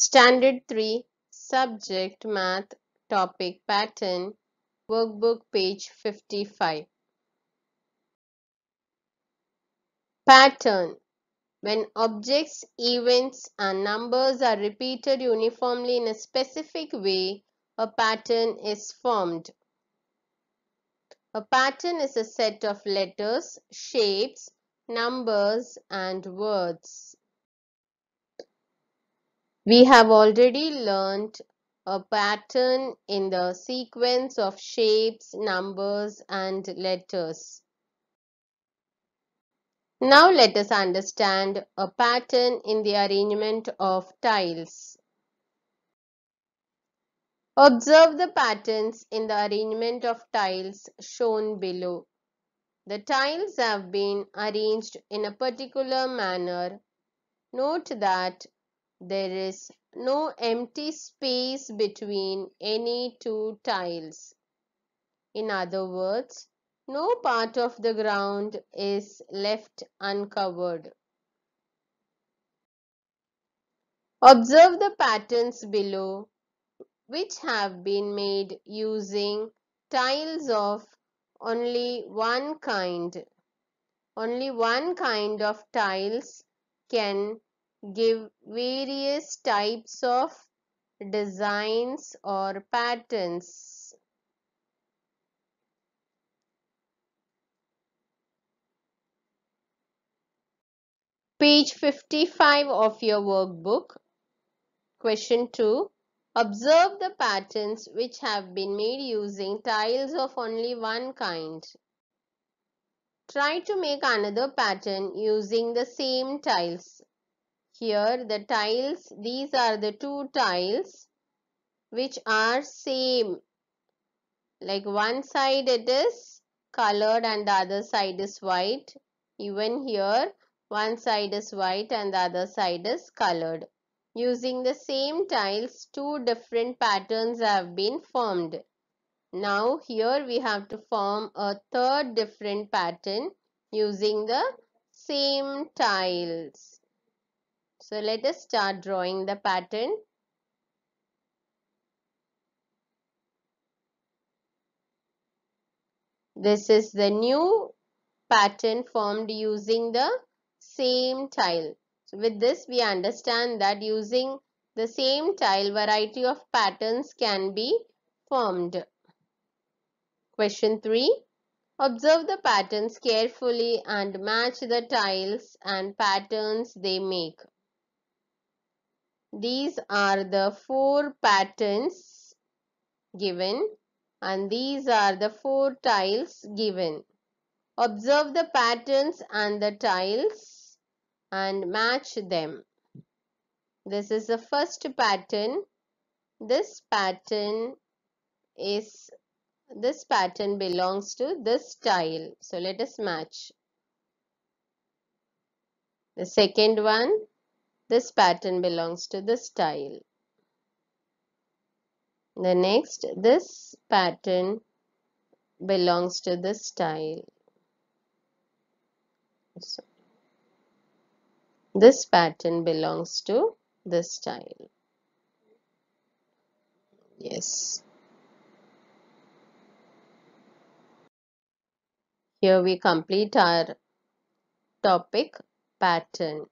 Standard 3 Subject Math Topic Pattern Workbook page 55 Pattern When objects, events and numbers are repeated uniformly in a specific way, a pattern is formed. A pattern is a set of letters, shapes, numbers and words. We have already learnt a pattern in the sequence of shapes, numbers and letters. Now let us understand a pattern in the arrangement of tiles. Observe the patterns in the arrangement of tiles shown below. The tiles have been arranged in a particular manner. Note that there is no empty space between any two tiles. In other words, no part of the ground is left uncovered. Observe the patterns below which have been made using tiles of only one kind. Only one kind of tiles can give various types of designs or patterns. Page 55 of your workbook. Question 2. Observe the patterns which have been made using tiles of only one kind. Try to make another pattern using the same tiles. Here the tiles, these are the two tiles which are same. Like one side it is colored and the other side is white. Even here one side is white and the other side is colored. Using the same tiles, two different patterns have been formed. Now here we have to form a third different pattern using the same tiles. So let us start drawing the pattern. This is the new pattern formed using the same tile. So with this we understand that using the same tile variety of patterns can be formed. Question 3. Observe the patterns carefully and match the tiles and patterns they make. These are the four patterns given and these are the four tiles given. Observe the patterns and the tiles and match them. This is the first pattern. This pattern is this pattern belongs to this tile. So let us match. The second one this pattern belongs to the style. The next, this pattern belongs to the style. So, this pattern belongs to the style. Yes. Here we complete our topic pattern.